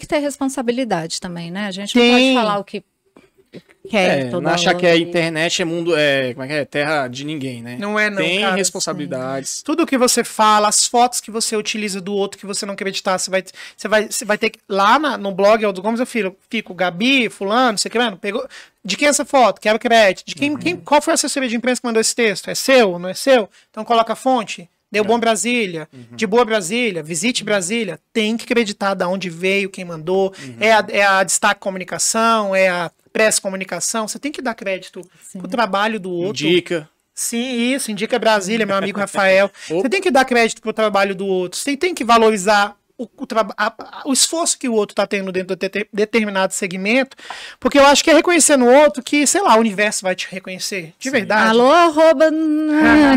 que ter responsabilidade também, né? A gente não pode falar o que quer. É, não achar que a é internet é mundo, é, como é que é? Terra de ninguém, né? Não é, não. Tem cara, responsabilidades. Sim. Tudo que você fala, as fotos que você utiliza do outro que você não quer editar, você vai, você vai, você vai ter que. Lá na, no blog do Gomes, eu fico, fico Gabi, Fulano, não sei que, mano, pegou. De quem é essa foto? Quero crédito. De quem, uhum. quem, qual foi a assessoria de imprensa que mandou esse texto? É seu? Não é seu? Então coloca a fonte. Deu bom é. Brasília, uhum. de boa Brasília, visite uhum. Brasília, tem que acreditar de onde veio, quem mandou, uhum. é, a, é a destaque comunicação, é a press comunicação, você tem que dar crédito Sim. pro trabalho do outro. Indica. Sim, isso, indica Brasília, meu amigo Rafael. você tem que dar crédito pro trabalho do outro, você tem que valorizar o, o, a, o esforço que o outro está tendo dentro de determinado segmento, porque eu acho que é reconhecendo o outro que, sei lá, o universo vai te reconhecer, de Sim. verdade. Alô, arroba,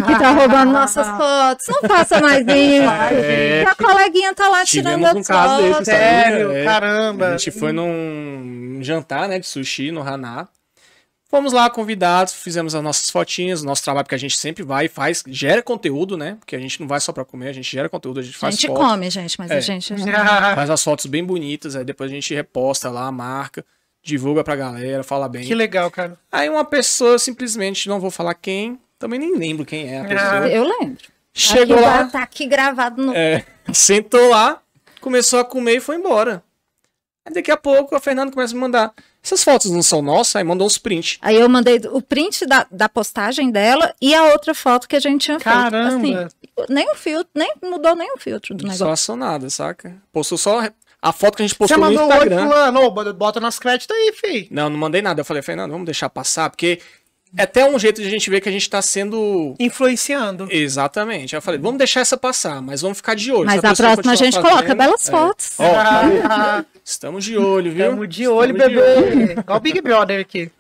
que tá roubando nossas fotos, não faça mais isso. É, a coleguinha tá lá tirando as um fotos. Desse, Sério, é, caramba. A gente foi num jantar, né, de sushi no Haná, Fomos lá convidados, fizemos as nossas fotinhas, o nosso trabalho, porque a gente sempre vai e faz, gera conteúdo, né? Porque a gente não vai só pra comer, a gente gera conteúdo, a gente faz A gente come, gente, mas é, a gente... Faz as fotos bem bonitas, aí depois a gente reposta lá a marca, divulga pra galera, fala bem. Que legal, cara. Aí uma pessoa, simplesmente, não vou falar quem, também nem lembro quem é a pessoa. Ah. Eu lembro. Chegou aqui, lá... Tá aqui gravado no... É, sentou lá, começou a comer e foi embora. Aí daqui a pouco a Fernanda começa a mandar. Essas fotos não são nossas? Aí mandou os prints. Aí eu mandei o print da, da postagem dela e a outra foto que a gente tinha Caramba. feito. Caramba! Assim, nem o filtro, nem mudou nem o filtro do negócio. Só acionada, saca? Postou só a foto que a gente postou no Instagram. Você mandou oi fulano, bota nas créditos aí, fi. Não, não mandei nada. Eu falei, Fernando, vamos deixar passar, porque é até um jeito de a gente ver que a gente tá sendo... Influenciando. Exatamente. Eu falei, vamos deixar essa passar, mas vamos ficar de olho. Mas a próxima a gente fazendo, coloca belas é. fotos. Ó, Estamos de olho, viu? Estamos de olho, Estamos bebê. De olho. Olha o Big Brother aqui.